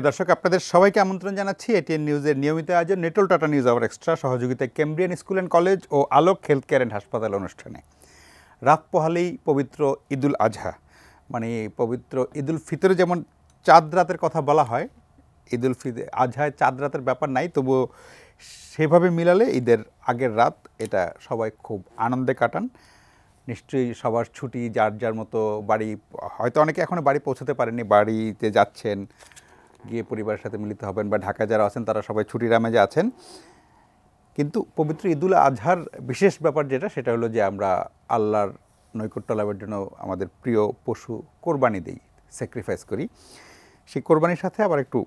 প্রিয় দর্শক আপনাদের সবাইকে আমন্ত্রণ জানাচ্ছি এটিএন নিউজের নিয়মিত আয়োজন নেটল টাটা নিউজ আওয়ার এক্সট্রা সহযোগিতায় কেমব্রিয়ান স্কুল অ্যান্ড কলেজ ও আলোক হেলথ কেয়ার অ্যান্ড হাসপাতাল অনুষ্ঠানে রাত পোহালেই পবিত্র ঈদুল আজহা মানে পবিত্র ঈদুল ফিতর যেমন চাঁদ রাতের কথা বলা হয় ঈদুল ফিত আজহায় চাঁদ রাতের ব্যাপার নাই তবু সেভাবে মিলালে ঈদের আগের রাত এটা সবাই খুব আনন্দে কাটান নিশ্চয়ই সবার ছুটি যার যার মতো বাড়ি হয়তো অনেকে এখনও বাড়ি পৌঁছাতে পারেনি বাড়িতে যাচ্ছেন গিয়ে পরিবারের সাথে মিলিত হবেন বা ঢাকায় যারা আছেন তারা সবাই ছুটির আমেজে আছেন কিন্তু পবিত্র ঈদুল আজহার বিশেষ ব্যাপার যেটা সেটা হলো যে আমরা আল্লাহর নৈকট্য লাভের জন্য আমাদের প্রিয় পশু কোরবানি দিই স্যাক্রিফাইস করি সেই কোরবানির সাথে আবার একটু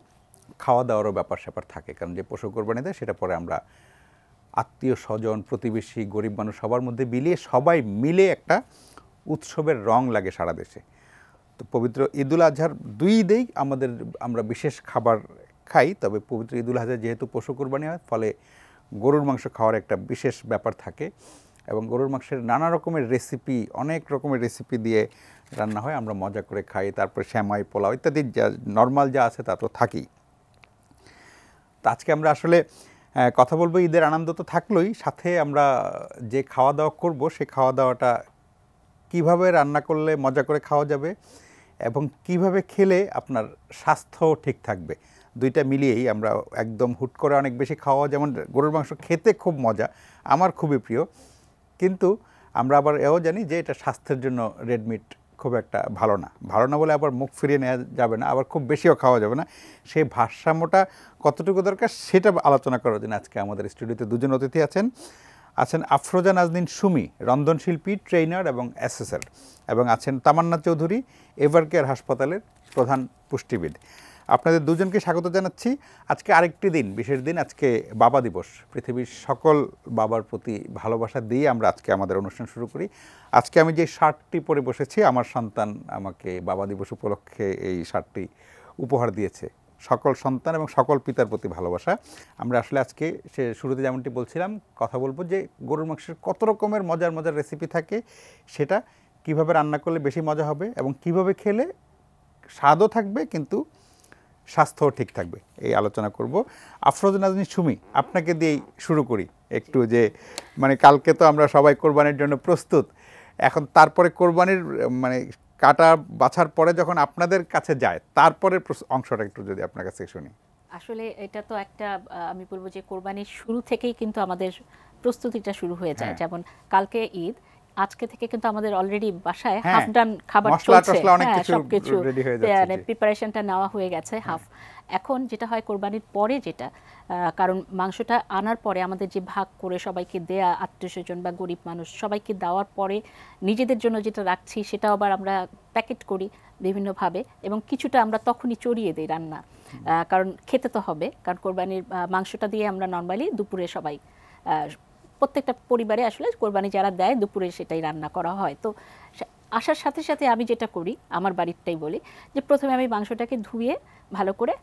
খাওয়া দাওয়ারও ব্যাপার স্যাপার থাকে কারণ যে পশু কোরবানি দেয় সেটা পরে আমরা আত্মীয় স্বজন প্রতিবেশী গরিব মানুষ সবার মধ্যে বিলিয়ে সবাই মিলে একটা উৎসবের রং লাগে সারা দেশে তো পবিত্র ঈদুল আজহার দুই ঈদেই আমাদের আমরা বিশেষ খাবার খাই তবে পবিত্র ঈদুল আজহা যেহেতু পশু কোরবানি হয় ফলে গরুর মাংস খাওয়ার একটা বিশেষ ব্যাপার থাকে এবং গরুর মাংসের নানা রকমের রেসিপি অনেক রকমের রেসিপি দিয়ে রান্না হয় আমরা মজা করে খাই তারপরে শ্যামাই পোলাও ইত্যাদি যা নর্মাল যা আছে তা তো থাকেই তো আজকে আমরা আসলে কথা বলবো ঈদের আনন্দ তো থাকলোই সাথে আমরা যে খাওয়া দাওয়া করব সে খাওয়া দাওয়াটা কিভাবে রান্না করলে মজা করে খাওয়া যাবে এবং কিভাবে খেলে আপনার স্বাস্থ্য ঠিক থাকবে দুইটা মিলিয়েই আমরা একদম হুট করে অনেক বেশি খাওয়া যেমন গরুর মাংস খেতে খুব মজা আমার খুবই প্রিয় কিন্তু আমরা আবার এও জানি যে এটা স্বাস্থ্যের জন্য রেডমিট খুব একটা ভালো না ভালো না বলে আবার মুখ ফিরিয়ে নেওয়া যাবে না আবার খুব বেশিও খাওয়া যাবে না সেই ভারসাম্যটা কতটুকু দরকার সেটা আলোচনা করার জন্য আজকে আমাদের স্টুডিওতে দুজন অতিথি আছেন আছেন আফরোজা নাজদিন সুমি রন্ধনশিল্পী ট্রেনার এবং অ্যাসেসার এবং আছেন তামান্না চৌধুরী এভারকেয়ার হাসপাতালের প্রধান পুষ্টিবিদ আপনাদের দুজনকে স্বাগত জানাচ্ছি আজকে আরেকটি দিন বিশেষ দিন আজকে বাবা দিবস পৃথিবীর সকল বাবার প্রতি ভালোবাসা দিয়ে আমরা আজকে আমাদের অনুষ্ঠান শুরু করি আজকে আমি যে শার্টটি পরে বসেছি আমার সন্তান আমাকে বাবা দিবস উপলক্ষে এই শার্টটি উপহার দিয়েছে সকল সন্তান এবং সকল পিতার প্রতি ভালোবাসা আমরা আসলে আজকে সে শুরুতে যেমনটি বলছিলাম কথা বলবো যে গরুর মাংসের কত রকমের মজার মজার রেসিপি থাকে সেটা কিভাবে রান্না করলে বেশি মজা হবে এবং কিভাবে খেলে স্বাদও থাকবে কিন্তু স্বাস্থ্যও ঠিক থাকবে এই আলোচনা করব আফরোজ নাজনী সুমি আপনাকে দিয়েই শুরু করি একটু যে মানে কালকে তো আমরা সবাই কোরবানির জন্য প্রস্তুত এখন তারপরে কোরবানির মানে কাটা বাছার পরে যখন আপনাদের কাছে যায় তারপরে অংশটা একটু যদি আপনার কাছে শুনি আসলে এটা তো একটা আমি বলবো যে কোরবানির শুরু থেকেই কিন্তু আমাদের প্রস্তুতিটা শুরু হয়ে যায় হ্যাঁ। যেমন কালকে ঈদ আজকে থেকে কিন্তু আমাদের অলরেডি বাসায় হাফ হ্যাঁ, ডান খাবার চলছে হ্যাঁ, সবকিছু প্রিপারেশনটা মানে নেওয়া হয়ে গেছে হাফ এখন যেটা হয় কোরবানির পরে যেটা কারণ মাংসটা আনার পরে আমাদের যে ভাগ করে সবাইকে দেয়া আত্মীয় স্বজন বা গরিব মানুষ সবাইকে দেওয়ার পরে নিজেদের জন্য যেটা রাখছি সেটা আবার আমরা প্যাকেট করি বিভিন্নভাবে এবং কিছুটা আমরা তখনই চড়িয়ে দিই রান্না কারণ খেতে তো হবে কারণ কোরবানির মাংসটা দিয়ে আমরা নর্মালি দুপুরে সবাই প্রত্যেকটা পরিবারে আসলে কোরবানি যারা দেয় দুপুরে সেটাই রান্না করা হয় তো আসার সাথে সাথে আমি যেটা করি আমার বাড়িরটাই বলি যে প্রথমে আমি মাংসটাকে ধুয়ে ভালো করে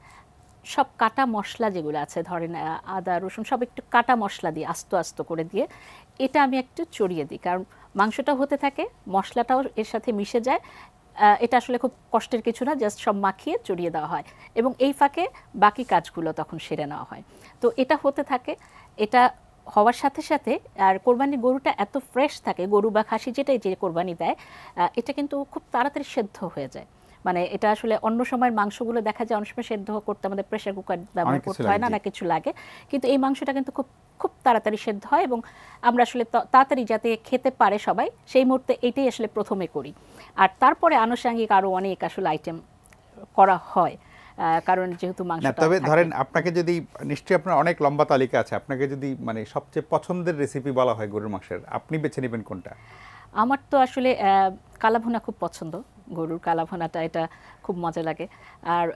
সব কাটা মশলা যেগুলো আছে ধরেন আদা রসুন সব একটু কাটা মশলা দিয়ে আস্ত আস্ত করে দিয়ে এটা আমি একটু চড়িয়ে দিই কারণ মাংসটা হতে থাকে মশলাটাও এর সাথে মিশে যায় এটা আসলে খুব কষ্টের কিছু না জাস্ট সব মাখিয়ে চড়িয়ে দেওয়া হয় এবং এই ফাঁকে বাকি কাজগুলো তখন সেরে নেওয়া হয় তো এটা হতে থাকে এটা হওয়ার সাথে সাথে আর কোরবানির গরুটা এত ফ্রেশ থাকে গরু বা খাসি যেটাই যে কোরবানি দেয় এটা কিন্তু খুব তাড়াতাড়ি সেদ্ধ হয়ে যায় মানে এটা আসলে অন্য সময়ের মাংসগুলো দেখা যায় অনেক সময় সেদ্ধ করতে আমাদের প্রেশার কুকার ব্যবহার করতে হয় না না কিছু লাগে কিন্তু এই মাংসটা কিন্তু খুব খুব তাড়াতাড়ি সেদ্ধ হয় এবং আমরা আসলে তাড়াতাড়ি যাতে খেতে পারে সবাই সেই মুহূর্তে এটাই আসলে প্রথমে করি আর তারপরে আনুষাঙ্গিক আরও অনেক আসলে আইটেম করা হয় কারণ যেহেতু মাংস তবে ধরেন আপনাকে যদি নিশ্চয়ই আপনার অনেক লম্বা তালিকা আছে আপনাকে যদি মানে সবচেয়ে পছন্দের রেসিপি বলা হয় গরুর মাংসের আপনি বেছে নেবেন কোনটা আমার তো আসলে কালাভুনা খুব পছন্দ গরুর কালাভোনাটা এটা খুব মজা লাগে আর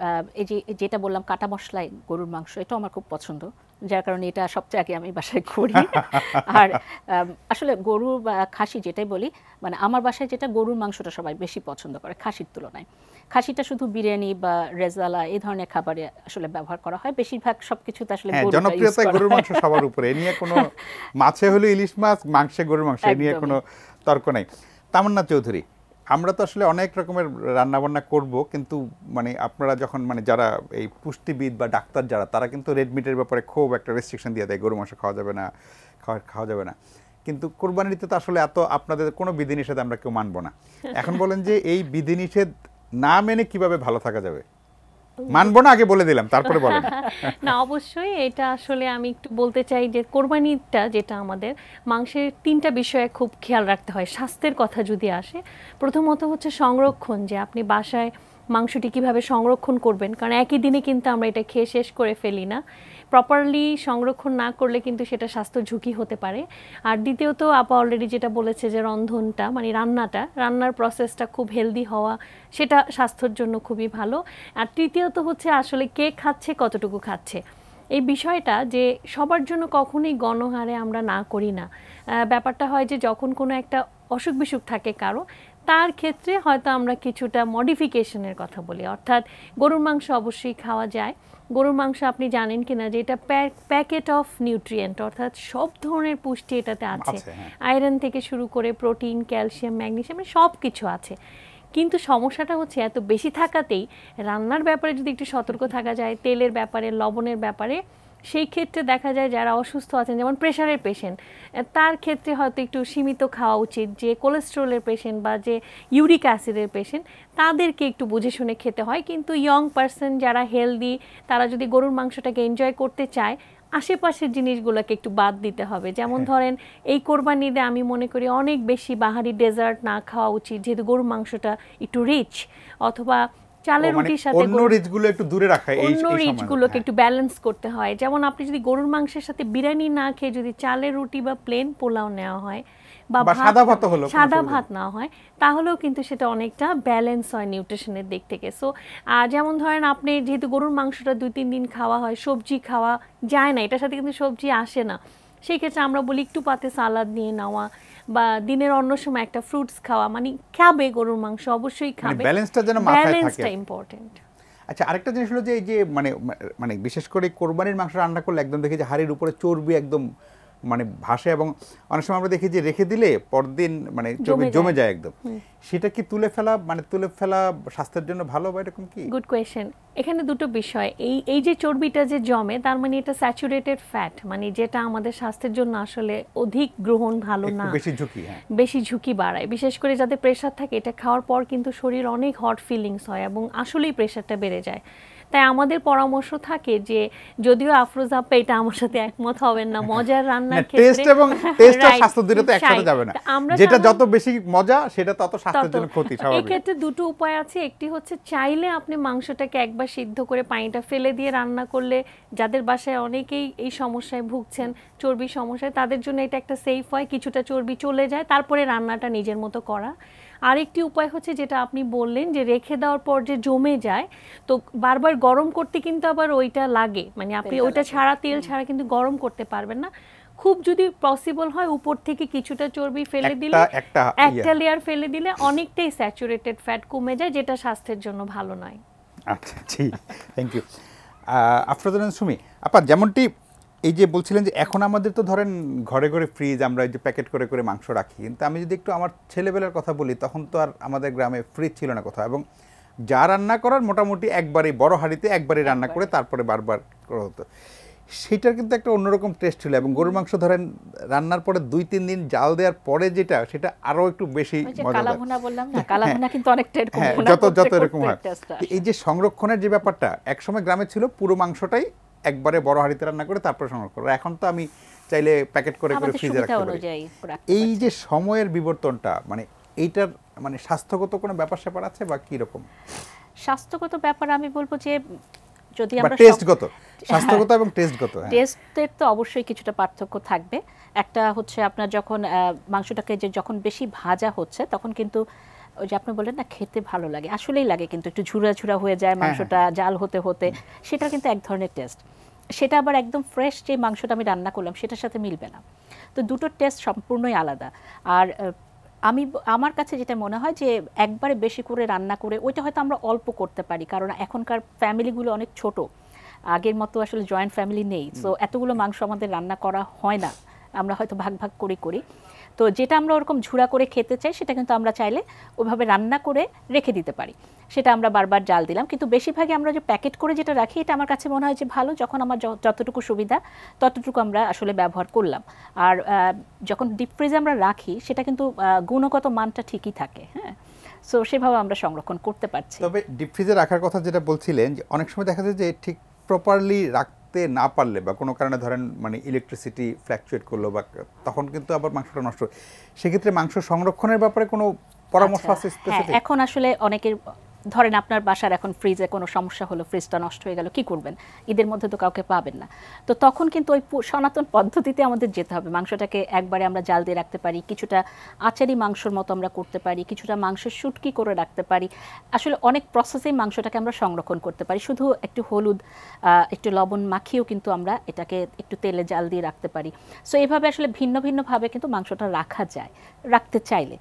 এই যে যেটা বললাম কাটা মশলায় গরুর মাংস এটাও আমার খুব পছন্দ যার কারণে এটা সবচেয়ে আগে আমি বাসায় করি আর আসলে গরু বা খাসি যেটাই বলি মানে আমার বাসায় যেটা গরুর মাংসটা সবাই বেশি পছন্দ করে খাসির তুলনায় খাসিটা শুধু বিরিয়ানি বা রেজালা এই ধরনের খাবারে আসলে ব্যবহার করা হয় বেশিরভাগ সবকিছু আসলে হ্যাঁ, জনপ্রিয়তা গরুর মাংস সবার উপরে এ নিয়ে কোনো মাছে হলো ইলিশ মাছ মাংসে গরুর মাংস এ নিয়ে কোনো তর্ক নাই তামান্না চৌধুরী আমরা তো আসলে অনেক রকমের রান্নাবান্না করব কিন্তু মানে আপনারা যখন মানে যারা এই পুষ্টিবিদ বা ডাক্তার যারা তারা কিন্তু রেডমিটের ব্যাপারে খুব একটা রেস্ট্রিকশন দিয়ে দেয় গরু মাংস খাওয়া যাবে না খাওয়া খাওয়া যাবে না কিন্তু কোরবানিতে তো আসলে এত আপনাদের কোনো বিধিনিষেধ আমরা কেউ মানব না এখন বলেন যে এই বিধিনিষেধ না মেনে কিভাবে ভালো থাকা যাবে মানবো না আগে বলে দিলাম তারপরে বলো না অবশ্যই এটা আসলে আমি একটু বলতে চাই যে কোরবানিটা যেটা আমাদের মাংসের তিনটা বিষয়ে খুব খেয়াল রাখতে হয় স্বাস্থ্যের কথা যদি আসে প্রথমত হচ্ছে সংরক্ষণ যে আপনি বাসায় মাংসটি কিভাবে সংরক্ষণ করবেন কারণ একই দিনে কিন্তু আমরা এটা খেয়ে শেষ করে ফেলি না প্রপারলি সংরক্ষণ না করলে কিন্তু সেটা স্বাস্থ্য ঝুঁকি হতে পারে আর দ্বিতীয়ত আপা অলরেডি যেটা বলেছে যে রন্ধনটা মানে রান্নাটা রান্নার প্রসেসটা খুব হেলদি হওয়া সেটা স্বাস্থ্যের জন্য খুবই ভালো আর তৃতীয়ত হচ্ছে আসলে কে খাচ্ছে কতটুকু খাচ্ছে এই বিষয়টা যে সবার জন্য কখনোই গণহারে আমরা না করি না ব্যাপারটা হয় যে যখন কোনো একটা অসুখ বিসুখ থাকে কারো তার ক্ষেত্রে হয়তো আমরা কিছুটা মডিফিকেশনের কথা বলি অর্থাৎ গরুর মাংস অবশ্যই খাওয়া যায় গরুর মাংস আপনি জানেন কিনা যে এটা প্যাকেট অফ নিউট্রিয়েন্ট অর্থাৎ সব ধরনের পুষ্টি এটাতে আছে হ্যাঁ। আয়রন থেকে শুরু করে প্রোটিন ক্যালসিয়াম ম্যাগনেসিয়াম মানে সব কিছু আছে কিন্তু সমস্যাটা হচ্ছে এত বেশি থাকাতেই রান্নার ব্যাপারে যদি একটু সতর্ক থাকা যায় তেলের ব্যাপারে লবণের ব্যাপারে সেই ক্ষেত্রে দেখা যায় যারা অসুস্থ আছেন যেমন প্রেশারের পেশেন্ট তার ক্ষেত্রে হয়তো একটু সীমিত খাওয়া উচিত যে কোলেস্ট্রলের পেশেন্ট বা যে ইউরিক অ্যাসিডের পেশেন্ট তাদেরকে একটু বুঝে শুনে খেতে হয় কিন্তু ইয়ং পারসন যারা হেলদি তারা যদি গরুর মাংসটাকে এনজয় করতে চায় আশেপাশের জিনিসগুলোকে একটু বাদ দিতে হবে যেমন হ্যাঁ। ধরেন এই কোরবানিতে আমি মনে করি অনেক বেশি বাহারি ডেজার্ট না খাওয়া উচিত যেহেতু গরুর মাংসটা একটু রিচ অথবা চালের মানে রুটির সাথে অন্য রিচগুলো একটু দূরে রাখা এই অন্য রিচগুলোকে একটু ব্যালেন্স করতে হয় যেমন আপনি যদি গরুর মাংসের সাথে বিরিয়ানি না খেয়ে যদি চালের রুটি বা প্লেন পোলাও নেওয়া হয় বা সাদা ভাত হলো সাদা ভাত না হয় তাহলেও কিন্তু সেটা অনেকটা ব্যালেন্স হয় নিউট্রিশনের দিক থেকে সো যেমন ধরেন আপনি যেহেতু গরুর মাংসটা দুই তিন দিন খাওয়া হয় সবজি খাওয়া যায় না এটার সাথে কিন্তু সবজি আসে না সেই ক্ষেত্রে আমরা বলি একটু পাতে সালাদ নিয়ে নেওয়া বা দিনের অন্য সময় একটা ফ্রুটস খাওয়া মানে খাবে গরুর মাংস অবশ্যই মানে খাবে ব্যালেন্সটা যেন মাথায় থাকে ইম্পর্টেন্ট আচ্ছা আরেকটা জিনিস হলো যে এই যে মানে মানে বিশেষ করে কোরবানির মাংস রান্না করলে একদম দেখি যে হাড়ির উপরে চর্বি একদম মানে ভাসে এবং অনেক সময় আমরা দেখি যে রেখে দিলে পরদিন মানে জমে জমে যায় একদম সেটা কি তুলে ফেলা মানে তুলে ফেলা স্বাস্থ্যের জন্য ভালো বা এরকম কি গুড কোয়েশ্চেন এখানে দুটো বিষয় এই এই যে চর্বিটা যে জমে তার মানে এটা স্যাচুরেটেড ফ্যাট মানে যেটা আমাদের স্বাস্থ্যের জন্য আসলে অধিক গ্রহণ ভালো না বেশি ঝুঁকি হ্যাঁ। বেশি ঝুঁকি বাড়ায় বিশেষ করে যাদের প্রেশার থাকে এটা খাওয়ার পর কিন্তু শরীর অনেক হট ফিলিংস হয় এবং আসলেই প্রেশারটা বেড়ে যায় তাই আমাদের পরামর্শ থাকে যে যদিও আফরোজা পেটা আমার সাথে একমত হবেন না মজার রান্না হ্যাঁ, ক্ষেত্রে টেস্ট এবং টেস্ট আর স্বাস্থ্য দুটো তো একসাথে যাবে না যেটা যত বেশি মজা সেটা তত স্বাস্থ্যের জন্য ক্ষতি স্বাভাবিক এই ক্ষেত্রে দুটো উপায় আছে একটি হচ্ছে চাইলে আপনি মাংসটাকে একবার সিদ্ধ করে পানিটা ফেলে দিয়ে রান্না করলে যাদের বাসায় অনেকেই এই সমস্যায় ভুগছেন চর্বি সমস্যায় তাদের জন্য এটা একটা সেফ হয় কিছুটা চর্বি চলে যায় তারপরে রান্নাটা নিজের মতো করা আরেকটি উপায় হচ্ছে যেটা আপনি বললেন যে রেখে দেওয়ার পর যে জমে যায় তো বারবার গরম করতে কিন্তু আবার ওইটা লাগে মানে আপনি ওইটা ছাড়া তেল ছাড়া কিন্তু গরম করতে পারবেন না খুব যদি পসিবল হয় উপর থেকে কিছুটা চর্বি ফেলে দিলে একটা লেয়ার ইয়ে। ফেলে দিলে অনেকটাই স্যাচুরেটেড ফ্যাট কমে যায় যেটা স্বাস্থ্যের জন্য ভালো নয় আচ্ছা জি থ্যাংক ইউ আফরোজান সুমি আপা যেমনটি এই যে বলছিলেন যে এখন আমাদের তো ধরেন ঘরে ঘরে ফ্রিজ আমরা এই যে প্যাকেট করে করে মাংস রাখি কিন্তু আমি যদি একটু আমার ছেলেবেলার কথা বলি তখন তো আর আমাদের গ্রামে ফ্রিজ ছিল না কোথাও এবং যা রান্না করার মোটামুটি একবারই বড় হাড়িতে একবারই রান্না করে তারপরে বারবার করা হতো সেটার কিন্তু একটা অন্যরকম টেস্ট ছিল এবং গরুর মাংস ধরেন রান্নার পরে দুই তিন দিন জাল দেওয়ার পরে যেটা সেটা আরও একটু বেশি হ্যাঁ, যত যত এরকম হয় এই যে সংরক্ষণের যে ব্যাপারটা একসময় গ্রামে ছিল পুরো মাংসটাই একবারে বড় হাঁড়িতে রান্না করে তারপরে সংগ্রহ করা এখন তো আমি চাইলে প্যাকেট করে করে ফ্রিজে রাখতে পারি এই যে সময়ের বিবর্তনটা মানে এইটার মানে স্বাস্থ্যগত কোনো ব্যাপার স্যাপার আছে বা কি রকম স্বাস্থ্যগত ব্যাপার আমি বলবো যে যদি আমরা টেস্টগত স্বাস্থ্যগত হ্যাঁ। এবং টেস্টগত টেস্টের হ্যাঁ। তো অবশ্যই কিছুটা পার্থক্য থাকবে একটা হচ্ছে আপনার যখন মাংসটাকে যে যখন বেশি ভাজা হচ্ছে তখন কিন্তু ওই যে আপনি বলেন না খেতে ভালো লাগে আসলেই লাগে কিন্তু একটু ঝুরা ঝুরা হয়ে যায় হ্যাঁ, মাংসটা হ্যাঁ। জাল হতে হতে সেটা কিন্তু এক ধরনের টেস্ট সেটা আবার একদম ফ্রেশ যে মাংসটা আমি রান্না করলাম সেটার সাথে মিলবে না তো দুটো টেস্ট সম্পূর্ণই আলাদা আর আমি আমার কাছে যেটা মনে হয় যে একবারে বেশি করে রান্না করে ওইটা হয়তো আমরা অল্প করতে পারি কারণ এখনকার ফ্যামিলিগুলো অনেক ছোট আগের মতো আসলে জয়েন্ট ফ্যামিলি নেই তো এতগুলো মাংস আমাদের রান্না করা হয় না আমরা হয়তো ভাগ ভাগ করে করি তো যেটা আমরা ওরকম ঝুড়া করে খেতে চাই সেটা কিন্তু আমরা চাইলে ওভাবে রান্না করে রেখে দিতে পারি সেটা আমরা বারবার জাল দিলাম কিন্তু বেশিরভাগই আমরা যে প্যাকেট করে যেটা রাখি এটা আমার কাছে মনে হয় যে ভালো যখন আমার যতটুকু সুবিধা ততটুকু আমরা আসলে ব্যবহার করলাম আর যখন ডিপ ফ্রিজে আমরা রাখি সেটা কিন্তু গুণগত মানটা ঠিকই থাকে হ্যাঁ সো সেভাবে আমরা সংরক্ষণ করতে পারছি তবে ডিপ ফ্রিজে রাখার কথা যেটা বলছিলেন যে অনেক সময় দেখা যায় যে ঠিক প্রপারলি রাখ রাখতে না পারলে বা কোনো কারণে ধরেন মানে ইলেকট্রিসিটি ফ্ল্যাকচুয়েট করলো বা তখন কিন্তু আবার মাংসটা নষ্ট সেক্ষেত্রে মাংস সংরক্ষণের ব্যাপারে কোনো পরামর্শ আচ্ছা। আছে হ্যাঁ, এখন আসলে অনেকের ধরেন আপনার বাসার এখন ফ্রিজে কোনো সমস্যা হলো ফ্রিজটা নষ্ট হয়ে গেল কি করবেন ঈদের মধ্যে তো কাউকে পাবেন না তো তখন কিন্তু ওই সনাতন পদ্ধতিতে আমাদের যেতে হবে মাংসটাকে একবারে আমরা জাল দিয়ে রাখতে পারি কিছুটা আচারি মাংসর মতো আমরা করতে পারি কিছুটা মাংসের সুটকি করে রাখতে পারি আসলে অনেক প্রসেসেই মাংসটাকে আমরা সংরক্ষণ করতে পারি শুধু একটু হলুদ একটু লবণ মাখিয়েও কিন্তু আমরা এটাকে একটু তেলে জাল দিয়ে রাখতে পারি সো এভাবে আসলে ভিন্ন ভিন্নভাবে কিন্তু মাংসটা রাখা যায় রাখতে চাইলে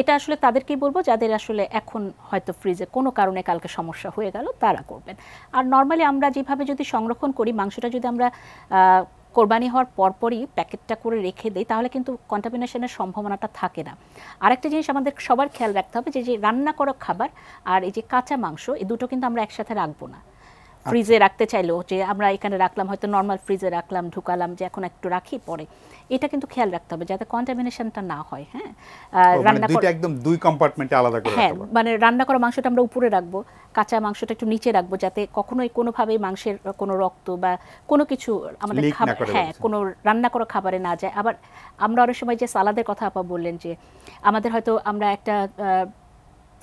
এটা আসলে তাদেরকেই বলবো যাদের আসলে এখন হয়তো ফ্রিজে কোন কোনো কারণে কালকে সমস্যা হয়ে গেল তারা করবেন আর নর্মালি আমরা যেভাবে যদি সংরক্ষণ করি মাংসটা যদি আমরা কোরবানি হওয়ার পরপরই প্যাকেটটা করে রেখে দেয় তাহলে কিন্তু কন্টামিনেশনের সম্ভাবনাটা থাকে না আরেকটা জিনিস আমাদের সবার খেয়াল রাখতে হবে যে যে রান্না করা খাবার আর এই যে কাঁচা মাংস এই দুটো কিন্তু আমরা একসাথে রাখবো না আচ্ছা। ফ্রিজে রাখতে চাইলেও যে আমরা এখানে রাখলাম হয়তো নর্মাল ফ্রিজে রাখলাম ঢুকালাম যে এখন একটু রাখি পরে এটা কিন্তু খেয়াল রাখতে হবে যাতে কন্টামিনেশনটা না হয় হ্যাঁ মানে রান্না করে একদম দুই কম্পার্টমেন্টে আলাদা করে হ্যাঁ মানে রান্না করা মাংসটা আমরা উপরে রাখবো কাঁচা মাংসটা একটু নিচে রাখবো যাতে কখনোই কোনোভাবেই মাংসের কোনো রক্ত বা কোনো কিছু আমাদের খাবার হ্যাঁ কোনো রান্না করা খাবারে না যায় আবার আমরা অনেক সময় যে সালাদের কথা আপা বললেন যে আমাদের হয়তো আমরা একটা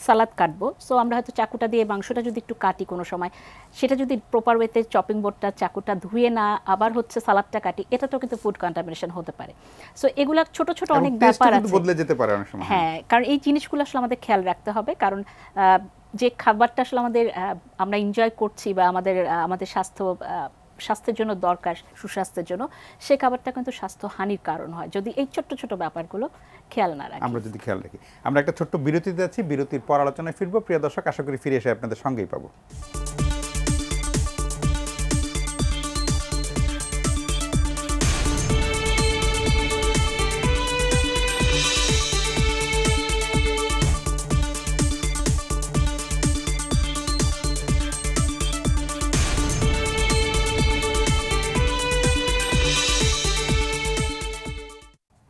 সালাদ কাটবো সো আমরা হয়তো চাকুটা দিয়ে মাংসটা যদি একটু কাটি কোনো সময় সেটা যদি প্রপার ওয়েতে চপিং বোর্ডটা চাকুটা ধুয়ে না আবার হচ্ছে সালাদটা কাটি এটা তো কিন্তু ফুড কন্টামিনেশন হতে পারে সো এগুলা ছোট ছোট অনেক ব্যাপার আছে বদলে যেতে পারে অনেক সময় হ্যাঁ কারণ এই জিনিসগুলো আসলে আমাদের খেয়াল রাখতে হবে কারণ যে খাবারটা আসলে আমাদের আমরা এনজয় করছি বা আমাদের আমাদের স্বাস্থ্য স্বাস্থ্যের জন্য দরকার সুস্বাস্থ্যের জন্য সে খাবারটা কিন্তু স্বাস্থ্য হানির কারণ হয় যদি এই ছোট্ট ছোট ব্যাপারগুলো খেয়াল না রাখি আমরা যদি খেয়াল রাখি আমরা একটা ছোট্ট বিরতিতে আছি বিরতির পর আলোচনায় ফিরবো প্রিয় দর্শক আশা করি ফিরে এসে আপনাদের সঙ্গেই পাবো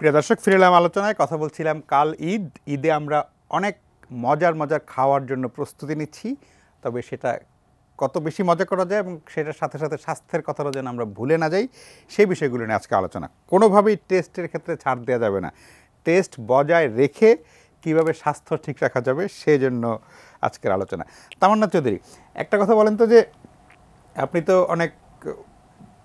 প্রিয় দর্শক ফিরেলাম আলোচনায় কথা বলছিলাম কাল ঈদ ঈদে আমরা অনেক মজার মজার খাওয়ার জন্য প্রস্তুতি নিচ্ছি তবে সেটা কত বেশি মজা করা যায় এবং সেটার সাথে সাথে স্বাস্থ্যের কথাটা যেন আমরা ভুলে না যাই সেই বিষয়গুলো নিয়ে আজকে আলোচনা কোনোভাবেই টেস্টের ক্ষেত্রে ছাড় দেওয়া যাবে না টেস্ট বজায় রেখে কিভাবে স্বাস্থ্য ঠিক রাখা যাবে জন্য আজকের আলোচনা তামান্না চৌধুরী একটা কথা বলেন তো যে আপনি তো অনেক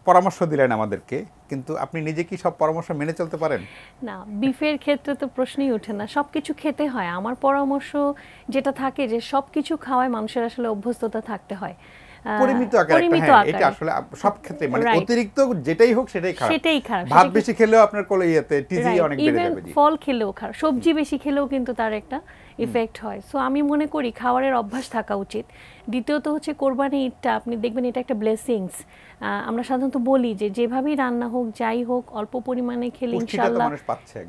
পরামর্শ দিলেন আমাদেরকে কিন্তু আপনি নিজে কি সব পরামর্শ মেনে চলতে পারেন না বিফের ক্ষেত্রে তো প্রশ্নই ওঠে না সব কিছু খেতে হয় আমার পরামর্শ যেটা থাকে যে সব কিছু খাওয়ায় মানুষের আসলে অভ্যস্ততা থাকতে হয় পরিমিত আকারে হ্যাঁ, এটা আসলে সব ক্ষেত্রে মানে অতিরিক্ত যেটাই হোক সেটাই খারাপ সেটাই খারাপ ভাত বেশি খেলেও আপনার কোলে ইয়েতে টিজি অনেক বেড়ে যাবে ফল খেলেও খারাপ সবজি বেশি খেলেও কিন্তু তার একটা ইফেক্ট হয় সো আমি মনে করি খাওয়ারের অভ্যাস থাকা উচিত দ্বিতীয়ত হচ্ছে কোরবানি ঈদটা আপনি দেখবেন এটা একটা ব্লেসিংস আমরা সাধারণত বলি যে যেভাবেই রান্না হোক যাই হোক অল্প পরিমাণে খেলে ইনশাল্লাহ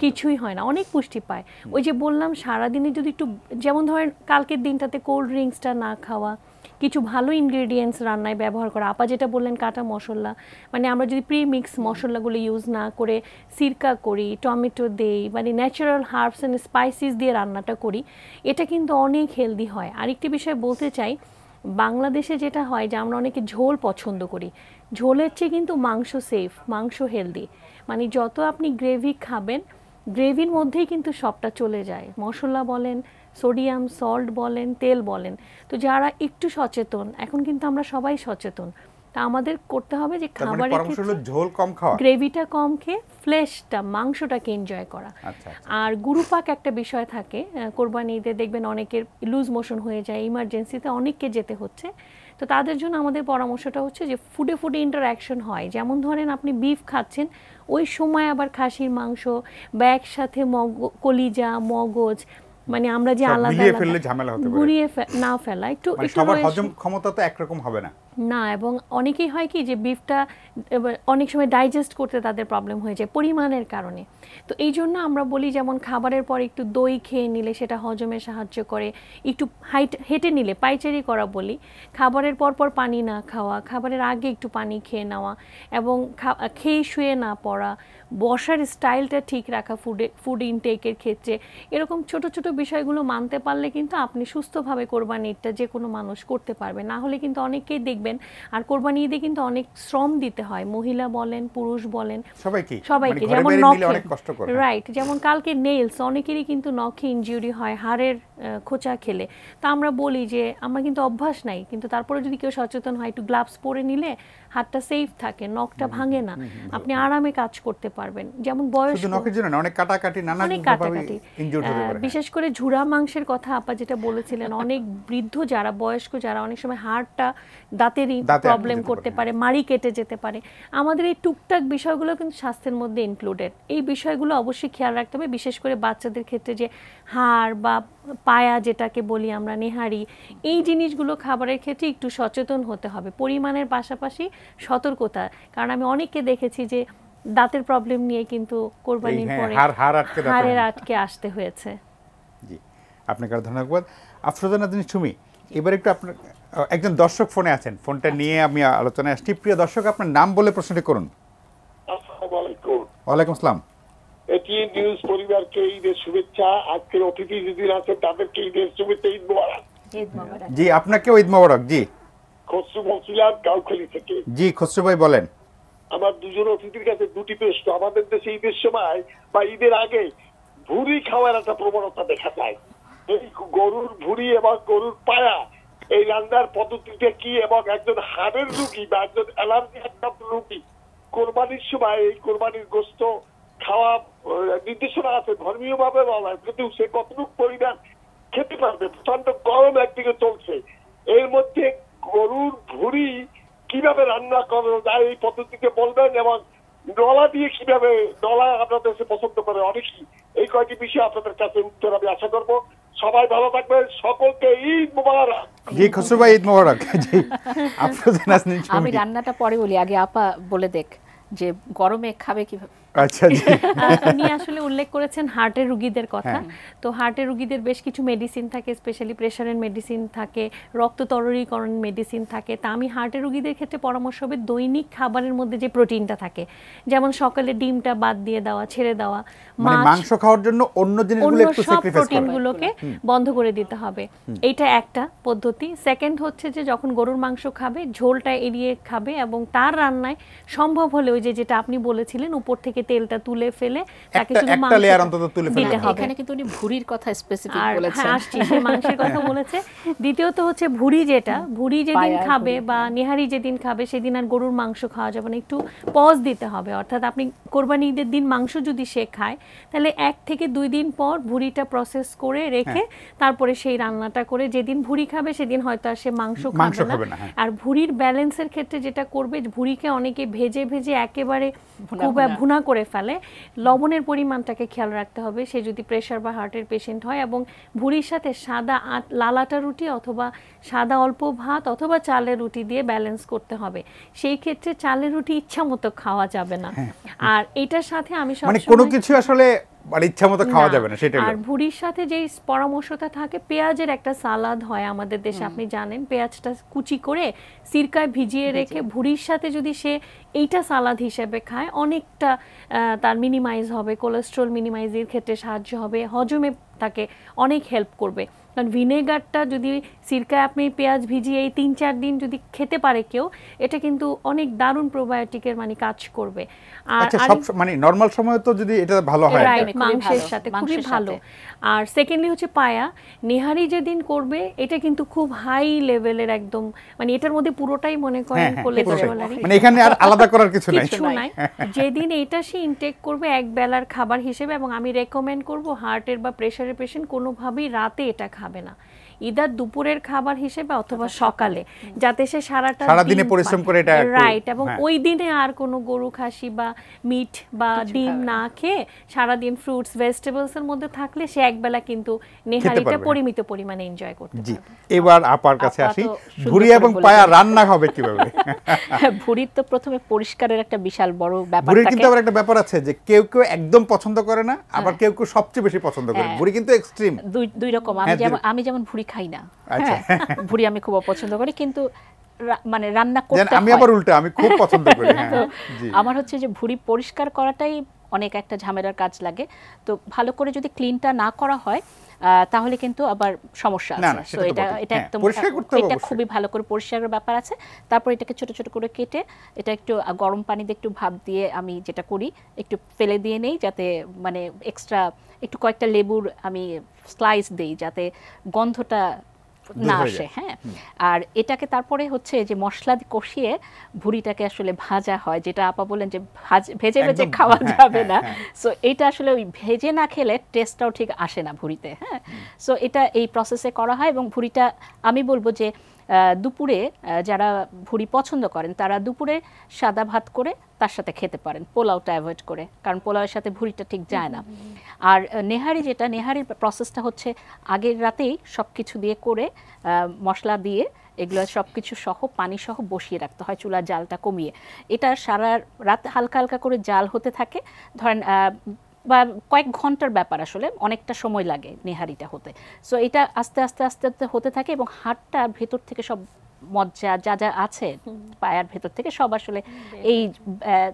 কিছুই হয় না অনেক পুষ্টি পায় ওই যে বললাম সারাদিনে যদি একটু যেমন ধরেন কালকের দিনটাতে কোল্ড ড্রিঙ্কসটা না খাওয়া কিছু ভালো ইনগ্রেডিয়েন্টস রান্নায় ব্যবহার করা আপা যেটা বললেন কাটা মশলা মানে আমরা যদি প্রি মিক্স মশলাগুলো ইউজ না করে সিরকা করি টমেটো দেই মানে ন্যাচারাল হার্বস অ্যান্ড স্পাইসিস দিয়ে রান্নাটা করি এটা কিন্তু অনেক হেলদি হয় আরেকটি বিষয় বলতে চাই বাংলাদেশে যেটা হয় যে আমরা অনেকে ঝোল পছন্দ করি ঝোলের চেয়ে কিন্তু মাংস সেফ মাংস হেলদি মানে যত আপনি গ্রেভি খাবেন গ্রেভির মধ্যেই কিন্তু সবটা চলে যায় মশলা বলেন সোডিয়াম সল্ট বলেন তেল বলেন তো যারা একটু সচেতন এখন কিন্তু আমরা সবাই সচেতন তা আমাদের করতে হবে যে মানে খাবারের ঝোল কম খাওয়া গ্রেভিটা কম খেয়ে ফ্লেশটা মাংসটাকে এনজয় করা আচ্ছা, আচ্ছা। আর গুরুপাক একটা বিষয় থাকে কোরবানি ঈদে দেখবেন অনেকের লুজ মোশন হয়ে যায় ইমার্জেন্সিতে অনেককে যেতে হচ্ছে তো তাদের জন্য আমাদের পরামর্শটা হচ্ছে যে ফুডে ফুডে ইন্টারাকশন হয় যেমন ধরেন আপনি বিফ খাচ্ছেন ওই সময় আবার খাসির মাংস বা একসাথে মগ কলিজা মগজ মানে আমরা যে আলাদা গুড়িয়ে ফেললে ঝামেলা হতে পারে গুড়িয়ে না ফেলা একটু মানে সবার হজম ক্ষমতা তো একরকম হবে না না এবং অনেকেই হয় কি যে বিফটা অনেক সময় ডাইজেস্ট করতে তাদের প্রবলেম হয়ে যায় পরিমাণের কারণে তো এই জন্য আমরা বলি যেমন খাবারের পর একটু দই খেয়ে নিলে সেটা হজমে সাহায্য করে একটু হাইট হেঁটে নিলে পাইচারি করা বলি খাবারের পর পর পানি না খাওয়া খাবারের আগে একটু পানি খেয়ে নেওয়া এবং খেয়ে শুয়ে না পড়া বসার স্টাইলটা ঠিক রাখা ফুডে ফুড ইনটেকের ক্ষেত্রে এরকম ছোট ছোট বিষয়গুলো মানতে পারলে কিন্তু আপনি সুস্থভাবে কোরবানি ঈদটা যে কোনো মানুষ করতে পারবে না হলে কিন্তু অনেকেই দেখবেন আর কোরবানি ঈদে কিন্তু অনেক শ্রম দিতে হয় মহিলা বলেন পুরুষ বলেন সবাইকে মানে সবাইকে যেমন রাইট যেমন কালকে নেইলস অনেকেরই কিন্তু নখে ইনজুরি হয় হাড়ের খোঁচা খেলে তা আমরা বলি যে আমরা কিন্তু অভ্যাস নাই কিন্তু তারপরে যদি কেউ সচেতন হয় একটু গ্লাভস পরে নিলে হাতটা সেফ থাকে নখটা ভাঙে না আপনি আরামে কাজ করতে পারবেন যেমন বয়স নখের জন্য অনেক কাটাকাটি নানা অনেক কাটাকাটি বিশেষ করে ঝুরা মাংসের কথা আপা যেটা বলেছিলেন অনেক বৃদ্ধ যারা বয়স্ক যারা অনেক সময় হাড়টা দাঁতেরই প্রবলেম করতে পারে মাড়ি কেটে যেতে পারে আমাদের এই টুকটাক বিষয়গুলো কিন্তু স্বাস্থ্যের মধ্যে ইনক্লুডেড এই বিষয়গুলো অবশ্যই খেয়াল রাখতে হবে বিশেষ করে বাচ্চাদের ক্ষেত্রে যে হাড় বা পায়া যেটাকে বলি আমরা নেহারি এই জিনিসগুলো খাবারের ক্ষেত্রে একটু সচেতন হতে হবে পরিমাণের পাশাপাশি সতর্কতা কারণ আমি অনেককে দেখেছি যে দাঁতের প্রবলেম নিয়ে কিন্তু কোরবানির হ্যাঁ, পরে হাড়ের আটকে আসতে হয়েছে জি আপনাকে ধন্যবাদ আফরোজা নাদিনী সুমি এবার একটু আপনার একজন দর্শক ফোনে আছেন ফোনটা নিয়ে আমি আলোচনায় আসছি প্রিয় দর্শক আপনার নাম বলে প্রশ্নটি করুন ওয়ালাইকুম আসসালাম নিউজ পরিবারকে ঈদের শুভেচ্ছা আজকের অতিথি আছে তাদেরকে ঈদের শুভেচ্ছা ঈদ মোবারক জি আপনাকে ঈদ মোবারক জি খসরু গাউখালি থেকে জি খসরু ভাই বলেন আমার দুজন অতিথির কাছে দুটি পেস্ট আমাদের দেশে ঈদের সময় বা ঈদের আগে ভুড়ি খাওয়ার একটা প্রবণতা দেখা যায় এই গরুর ভুড়ি এবং গরুর পায়া এই রান্নার পদ্ধতিতে কি এবং একজন হাড়ের রুগী বা একজন অ্যালার্জি একটা রুগী কোরবানির সময় এই কোরবানির গোস্ত খাওয়া নির্দেশনা আছে ধর্মীয় ভাবে বলা কিন্তু সে কতটুকু পরিমাণ খেতে পারবে প্রচন্ড গরম একদিকে চলছে এর মধ্যে গরুর ভুড়ি কিভাবে রান্না করো এই পদ্ধতিতে বলবেন এবং নলা দিয়ে কিভাবে নলা আপনাদের দেশে পছন্দ করে অনেকেই এই কয়েকটি বিষয়ে আপনাদের কাছে উত্তর আমি আশা করবো সবাই ভালো থাকবেন সকলকে ঈদ মোবারক আমি রান্নাটা পরে বলি আগে আপা বলে দেখ যে গরমে খাবে কিভাবে আচ্ছা জি উনি আসলে উল্লেখ করেছেন হার্টের রোগীদের কথা হ্যাঁ। তো হার্টের রোগীদের বেশ কিছু মেডিসিন থাকে স্পেশালি প্রেসারের মেডিসিন থাকে রক্ত তরলীকরণ মেডিসিন থাকে তা আমি হার্টের রোগীদের ক্ষেত্রে পরামর্শ হবে দৈনিক খাবারের মধ্যে যে প্রোটিনটা থাকে যেমন সকালে ডিমটা বাদ দিয়ে দেওয়া ছেড়ে দেওয়া মানে মাংস খাওয়ার জন্য অন্য জিনিসগুলো একটু স্যাক্রিফাইস প্রোটিনগুলোকে বন্ধ করে দিতে হবে এটা একটা পদ্ধতি সেকেন্ড হচ্ছে যে যখন গরুর মাংস খাবে ঝোলটা এড়িয়ে খাবে এবং তার রান্নায় সম্ভব হলে ওই যে যেটা আপনি বলেছিলেন উপর থেকে তেলটা তুলে ফেলে তাকে শুধু একটা লেয়ার অন্তত তুলে ফেলতে হবে এখানে কিন্তু উনি ভুঁড়ির কথা স্পেসিফিক বলেছেন হ্যাঁ, আসছি সে মাংসের কথা বলেছে দ্বিতীয়ত হচ্ছে ভুঁড়ি যেটা ভুঁড়ি যেদিন খাবে বা হ্যাঁ। নিহারি যেদিন খাবে সেদিন আর গরুর মাংস খাওয়া যাবে না একটু পজ দিতে হবে অর্থাৎ আপনি কোরবানি ঈদের দিন মাংস যদি সে খায় তাহলে এক থেকে দুই দিন পর ভুঁড়িটা প্রসেস করে রেখে হ্যাঁ। তারপরে সেই রান্নাটা করে যেদিন ভুঁড়ি খাবে সেদিন হয়তো আর সে মাংস খাবে না আর ভুঁড়ির ব্যালেন্সের ক্ষেত্রে যেটা করবে ভুঁড়িকে অনেকে ভেজে ভেজে একেবারে খুব ভুনা করে ফেলে লবণের পরিমাণটাকে খেয়াল রাখতে হবে সে যদি প্রেশার বা হার্টের পেশেন্ট হয় এবং ভুড়ির সাথে সাদা আট লালাটা রুটি অথবা সাদা অল্প ভাত অথবা চালের রুটি দিয়ে ব্যালেন্স করতে হবে সেই ক্ষেত্রে চালের রুটি ইচ্ছা মতো খাওয়া যাবে না হ্যাঁ। আর এটার সাথে আমি মানে সব কোনো কিছু আসলে মানে ইচ্ছা মতো খাওয়া যাবে না সেটা আর ভুঁড়ির সাথে যেই পরামর্শটা থাকে পেঁয়াজের একটা সালাদ হয় আমাদের দেশে আপনি জানেন পেঁয়াজটা কুচি করে সিরকায় ভিজিয়ে রেখে ভুঁড়ির সাথে যদি সে এইটা সালাদ হিসেবে খায় অনেকটা তার মিনিমাইজ হবে কোলেস্ট্রল মিনিমাইজের ক্ষেত্রে সাহায্য হবে হজমে তাকে অনেক হেল্প করবে কারণ ভিনেগারটা যদি সিরকায় আপনি পেঁয়াজ ভিজিয়ে এই তিন চার দিন যদি খেতে পারে কেউ এটা কিন্তু অনেক দারুণ প্রোবায়োটিকের মানে কাজ করবে আর আচ্ছা, মানে নর্মাল সময় তো যদি এটা ভালো হয় রাইট মাংসের সাথে খুবই ভালো আর সেকেন্ডলি হচ্ছে পায়া নেহারি যেদিন করবে এটা কিন্তু খুব হাই লেভেলের একদম মানে এটার মধ্যে পুরোটাই মনে করেন হ্যাঁ, হ্যাঁ, মানে এখানে আর আলাদা করার কিছু নাই কিছু নাই হ্যাঁ। যেদিন এটা সে ইনটেক করবে এক বেলার খাবার হিসেবে এবং আমি রেকমেন্ড করব হার্টের বা প্রেসারের পেশেন্ট কোনোভাবেই রাতে এটা খাবে হবে না ইদার দুপুরের খাবার হিসেবে অথবা আচ্ছা, সকালে যাতে সে সারাটা সারাদিনে পরিশ্রম করে এটা রাইট এবং হ্যাঁ। ওই দিনে আর কোনো গরু খাসি বা মিট বা ডিম না খেয়ে সারাদিন ফ্রুটস ভেজিটেবলস এর মধ্যে থাকলে সে একবেলা কিন্তু নেহারিটা পরিমিত পরিমাণে এনজয় করতে পারবে এবার আচ্ছা, আপার কাছে আসি ভুরি এবং পায়া রান্না হবে কিভাবে ভুড়ির তো প্রথমে পরিষ্কারের একটা বিশাল বড় ব্যাপার ভুড়ির কিন্তু আবার একটা ব্যাপার আছে যে কেউ কেউ একদম পছন্দ করে না আবার হ্যাঁ। কেউ কেউ সবচেয়ে বেশি পছন্দ করে হ্যাঁ। ভুরি কিন্তু এক্সট্রিম দুই রকম আমি যেমন আমি যেমন ভুরি খাই না ভুড়ি আচ্ছা। হ্যাঁ, আমি খুব অপছন্দ করি কিন্তু মানে রান্না করতে আমি আবার উল্টো আমি খুব পছন্দ করি হ্যাঁ, আমার হচ্ছে যে ভুড়ি পরিষ্কার করাটাই অনেক একটা ঝামেলার কাজ লাগে তো ভালো করে যদি ক্লিনটা না করা হয় তাহলে কিন্তু আবার সমস্যা আছে তো এটা এটা হ্যাঁ, একদম এটা খুবই ভালো করে পরিষ্কারের ব্যাপার আছে তারপর এটাকে ছোট ছোট করে কেটে এটা একটু গরম পানিতে একটু ভাপ দিয়ে আমি যেটা করি একটু ফেলে দিয়ে নেই যাতে মানে এক্সট্রা একটু কয়েকটা লেবুর আমি স্লাইস দিই যাতে গন্ধটা না আসে হ্যাঁ আর এটাকে তারপরে হচ্ছে যে মশলা কষিয়ে ভুড়িটাকে আসলে ভাজা হয় যেটা আপা বলেন যে ভেজে ভেজে খাওয়া হ্যাঁ, যাবে হ্যাঁ, না সো হ্যাঁ। এটা আসলে ওই ভেজে না খেলে টেস্টটাও ঠিক আসে না ভুড়িতে হ্যাঁ সো এটা এই প্রসেসে করা হয় এবং ভুড়িটা আমি বলবো যে দুপুরে যারা ভুড়ি পছন্দ করেন তারা দুপুরে সাদা ভাত করে তার সাথে খেতে পারেন পোলাওটা অ্যাভয়েড করে কারণ পোলাওয়ের সাথে ভুড়িটা ঠিক যায় না আর নেহারি যেটা নেহারির প্রসেসটা হচ্ছে আগের রাতেই সব কিছু দিয়ে করে মশলা দিয়ে এগুলো সব কিছু সহ পানি সহ বসিয়ে রাখতে হয় চুলার জালটা কমিয়ে এটা সারা রাত হালকা হালকা করে জাল হতে থাকে ধরেন বা কয়েক ঘন্টার ব্যাপার আসলে অনেকটা সময় লাগে নেহারিটা হতে সো এটা আস্তে আস্তে আস্তে আস্তে হতে থাকে এবং হাটটা ভেতর থেকে সব মজ্জা যা যা আছে পায়ার ভেতর থেকে সব আসলে এই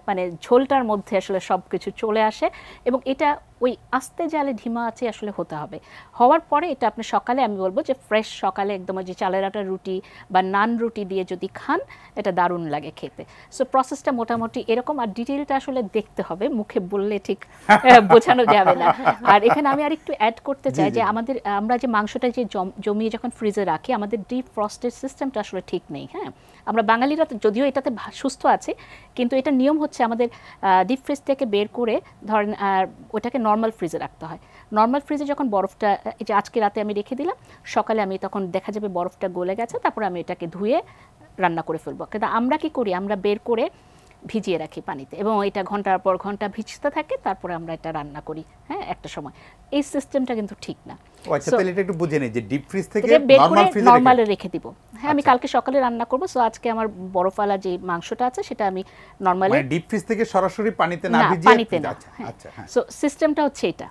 মানে ঝোলটার মধ্যে আসলে সব কিছু চলে আসে এবং এটা ওই আস্তে জালে ঢিমা আছে আসলে হতে হবে হওয়ার পরে এটা আপনি সকালে আমি বলবো যে ফ্রেশ সকালে একদম যে চালের আটার রুটি বা নান রুটি দিয়ে যদি খান এটা দারুণ লাগে খেতে সো প্রসেসটা মোটামুটি এরকম আর ডিটেলটা আসলে দেখতে হবে মুখে বললে ঠিক বোঝানো যাবে না আর এখানে আমি আর একটু অ্যাড করতে চাই যে আমাদের আমরা যে মাংসটা যে জমিয়ে যখন ফ্রিজে রাখি আমাদের ডিপ ফ্রস্টের সিস্টেমটা আসলে ঠিক নেই হ্যাঁ আমরা বাঙালিরা যদিও এটাতে সুস্থ আছে কিন্তু এটা নিয়ম হচ্ছে আমাদের ডিপ ফ্রিজ থেকে বের করে ধরেন ওটাকে নর্মাল ফ্রিজে রাখতে হয় নর্মাল ফ্রিজে যখন বরফটা এই যে আজকে রাতে আমি রেখে দিলাম সকালে আমি তখন দেখা যাবে বরফটা গলে গেছে তারপর আমি এটাকে ধুয়ে রান্না করে ফেলবো কিন্তু আমরা কি করি আমরা বের করে ভিজিয়ে রাখি পানিতে এবং এটা ঘন্টার পর ঘন্টা ভিজতে থাকে তারপরে আমরা এটা রান্না করি হ্যাঁ একটা সময় এই সিস্টেমটা কিন্তু ঠিক না আচ্ছা তাহলে এটা একটু বুঝে নেই যে ডিপ ফ্রিজ থেকে নরমাল ফ্রিজে নরমালে রেখে দিব হ্যাঁ আমি আচ্ছা। কালকে সকালে রান্না করব সো আজকে আমার বরফওয়ালা যে মাংসটা আছে সেটা আমি নরমালি ডিপ ফ্রিজ থেকে সরাসরি পানিতে না ভিজিয়ে না সো আচ্ছা, সিস্টেমটা হ্যাঁ। আচ্ছা, হ্যাঁ। হচ্ছে এটা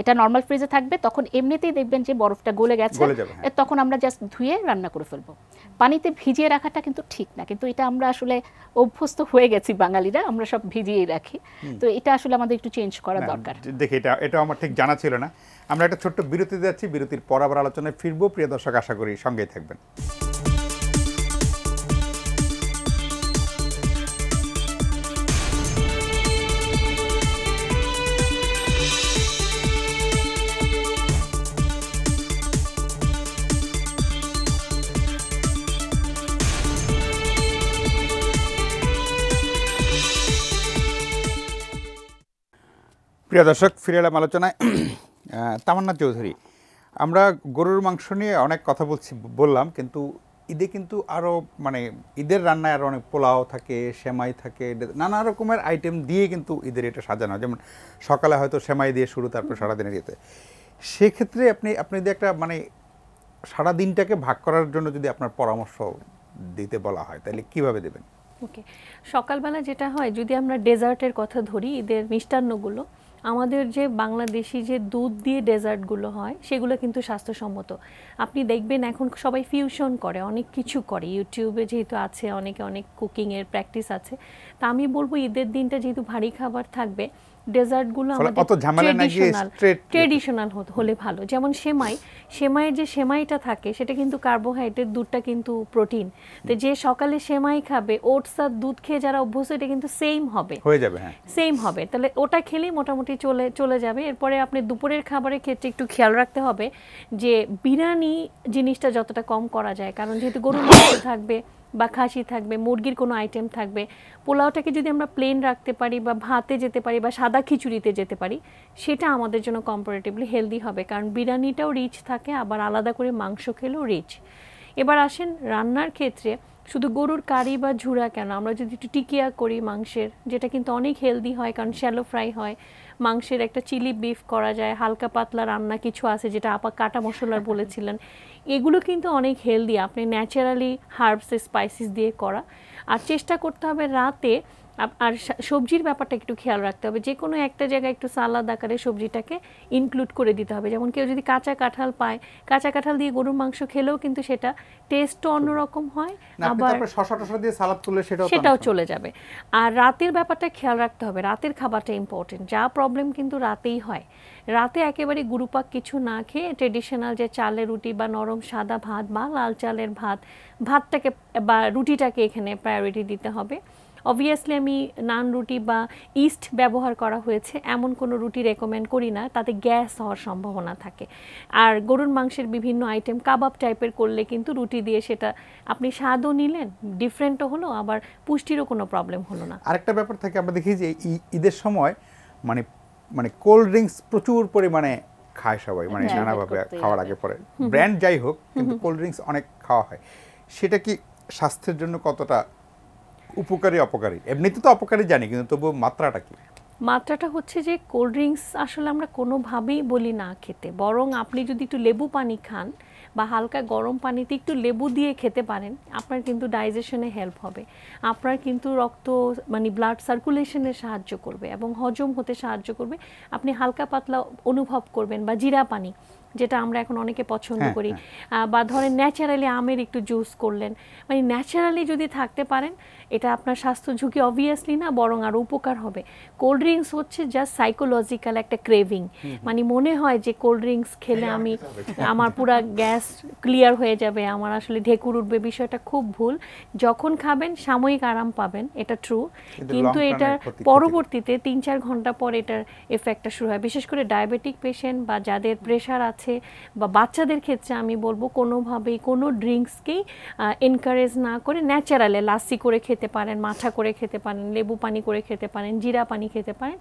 এটা নর্মাল ফ্রিজে থাকবে তখন এমনিতেই দেখবেন যে বরফটা গলে গেছে হ্যাঁ। তখন আমরা জাস্ট ধুয়ে রান্না করে ফেলবো পানিতে ভিজিয়ে রাখাটা কিন্তু ঠিক না কিন্তু এটা আমরা আসলে অভ্যস্ত হয়ে গেছি বাঙালিরা আমরা সব ভিজিয়ে রাখি তো এটা আসলে আমাদের একটু চেঞ্জ করা দরকার দেখি এটা এটা আমার ঠিক জানা ছিল না আমরা একটা ছোট্ট বিরতি যাচ্ছি বিরতির পর আবার আলোচনায় ফিরবো প্রিয় দর্শক আশা করি সঙ্গেই থাকবেন প্রিয় দর্শক ফিরে এলাম আলোচনায় তামান্না চৌধুরী আমরা গরুর মাংস নিয়ে অনেক কথা বলছি বললাম কিন্তু ঈদে কিন্তু আরও মানে ঈদের রান্নায় আরও অনেক পোলাও থাকে সেমাই থাকে নানা রকমের আইটেম দিয়ে কিন্তু ঈদের এটা সাজানো যেমন সকালে হয়তো সেমাই দিয়ে শুরু তারপর সারাদিনের ইয়েতে সেক্ষেত্রে আপনি আপনি যদি একটা মানে সারা দিনটাকে ভাগ করার জন্য যদি আপনার পরামর্শ দিতে বলা হয় তাহলে কিভাবে দেবেন ওকে সকালবেলা যেটা হয় যদি আমরা ডেজার্টের কথা ধরি ঈদের মিষ্টান্নগুলো আমাদের যে বাংলাদেশি যে দুধ দিয়ে ডেজার্টগুলো হয় সেগুলো কিন্তু স্বাস্থ্যসম্মত আপনি দেখবেন এখন সবাই ফিউশন করে অনেক কিছু করে ইউটিউবে যেহেতু আছে অনেকে অনেক কুকিংয়ের প্র্যাকটিস আছে তা আমি বলবো ঈদের দিনটা যেহেতু ভারী খাবার থাকবে ডেজার্টগুলো আমাদের ট্রেডিশনাল হলে ভালো যেমন সেমাই সেমাইয়ের যে সেমাইটা থাকে সেটা কিন্তু কার্বোহাইড্রেট দুধটা কিন্তু প্রোটিন তো যে সকালে সেমাই খাবে ওটস আর দুধ খেয়ে যারা অভ্যস্ত এটা কিন্তু সেম হবে হয়ে যাবে হ্যাঁ সেম হবে তাহলে ওটা খেলেই মোটামুটি চলে চলে যাবে এরপরে আপনি দুপুরের খাবারের ক্ষেত্রে একটু খেয়াল রাখতে হবে যে বিরিয়ানি জিনিসটা যতটা কম করা যায় কারণ যেহেতু গরুর মাংস থাকবে বা খাসি থাকবে মুরগির কোনো আইটেম থাকবে পোলাওটাকে যদি আমরা প্লেন রাখতে পারি বা ভাতে যেতে পারি বা সাদা খিচুড়িতে যেতে পারি সেটা আমাদের জন্য কম্পারেটিভলি হেলদি হবে কারণ বিরিয়ানিটাও রিচ থাকে আবার আলাদা করে মাংস খেলেও রিচ এবার আসেন রান্নার ক্ষেত্রে শুধু গরুর কারি বা ঝুড়া কেন আমরা যদি একটু টিকিয়া করি মাংসের যেটা কিন্তু অনেক হেলদি হয় কারণ শ্যালো ফ্রাই হয় মাংসের একটা চিলি বিফ করা যায় হালকা পাতলা রান্না কিছু আছে যেটা আপা কাটা মশলার বলেছিলেন এগুলো কিন্তু অনেক হেলদি আপনি ন্যাচারালি হার্বস স্পাইসিস দিয়ে করা আর চেষ্টা করতে হবে রাতে আর সবজির ব্যাপারটা একটু খেয়াল রাখতে হবে যে কোনো একটা জায়গায় একটু সালাদ আকারে সবজিটাকে ইনক্লুড করে দিতে হবে যেমন কেউ যদি কাঁচা কাঁঠাল পায় কাঁচা কাঁঠাল দিয়ে গরুর মাংস খেলেও কিন্তু সেটা টেস্টও অন্যরকম হয় আবার শশা টশা দিয়ে সালাদ তুললে সেটাও সেটাও চলে যাবে আর রাতের ব্যাপারটা খেয়াল রাখতে হবে রাতের খাবারটা ইম্পর্টেন্ট যা প্রবলেম কিন্তু রাতেই হয় রাতে একেবারে গুরুপাক কিছু না খেয়ে ট্রেডিশনাল যে চালের রুটি বা নরম সাদা ভাত বা লাল চালের ভাত ভাতটাকে বা রুটিটাকে এখানে প্রায়োরিটি দিতে হবে অবভিয়াসলি আমি নান রুটি বা ইস্ট ব্যবহার করা হয়েছে এমন কোনো রুটি রেকমেন্ড করি না তাতে গ্যাস হওয়ার সম্ভাবনা থাকে আর গরুর মাংসের বিভিন্ন আইটেম কাবাব টাইপের করলে কিন্তু রুটি দিয়ে সেটা আপনি স্বাদও নিলেন ডিফারেন্টও হলো আবার পুষ্টিরও কোনো প্রবলেম হলো না আরেকটা ব্যাপার থাকে আমরা দেখি যে ঈদের সময় মানে মানে কোল্ড ড্রিঙ্কস প্রচুর পরিমাণে খায় সবাই মানে হ্যাঁ, নানাভাবে খাওয়ার আগে পরে ব্র্যান্ড যাই হোক কিন্তু কোল্ড ড্রিঙ্কস অনেক খাওয়া হয় সেটা কি স্বাস্থ্যের জন্য কতটা উপকারী অপকারী এমনিতে তো অপকারী জানি কিন্তু তবু মাত্রাটা কি মাত্রাটা হচ্ছে যে কোল্ড ড্রিঙ্কস আসলে আমরা কোনোভাবেই বলি না খেতে বরং আপনি যদি একটু লেবু পানি খান বা হালকা গরম পানিতে একটু লেবু দিয়ে খেতে পারেন আপনার কিন্তু ডাইজেশনে হেল্প হবে আপনার কিন্তু রক্ত মানে ব্লাড সার্কুলেশনে সাহায্য করবে এবং হজম হতে সাহায্য করবে আপনি হালকা পাতলা অনুভব করবেন বা জিরা পানি যেটা আমরা এখন অনেকে পছন্দ হ্যাঁ, করি হ্যাঁ। বা ধরেন ন্যাচারালি আমের একটু জুস করলেন মানে ন্যাচারালি যদি থাকতে পারেন এটা আপনার স্বাস্থ্য ঝুঁকি অবভিয়াসলি না বরং আর উপকার হবে কোল্ড ড্রিঙ্কস হচ্ছে জাস্ট সাইকোলজিক্যাল একটা ক্রেভিং মানে মনে হয় যে কোল্ড ড্রিঙ্কস খেলে আমি আমার পুরা গ্যাস ক্লিয়ার হয়ে যাবে আমার আসলে ঢেকুর উঠবে বিষয়টা খুব ভুল যখন খাবেন সাময়িক আরাম পাবেন এটা ট্রু কিন্তু এটার পরবর্তীতে তিন চার ঘন্টা পর এটার এফেক্টটা শুরু হয় বিশেষ করে ডায়াবেটিক পেশেন্ট বা যাদের প্রেশার আছে বা বাচ্চাদের ক্ষেত্রে আমি বলবো কোনোভাবেই কোনো ড্রিঙ্কসকেই এনকারেজ না করে ন্যাচারালে লাসি করে খেতে খেতে পারেন মাথা করে খেতে পারেন লেবু পানি করে খেতে পারেন জিরা পানি খেতে পারেন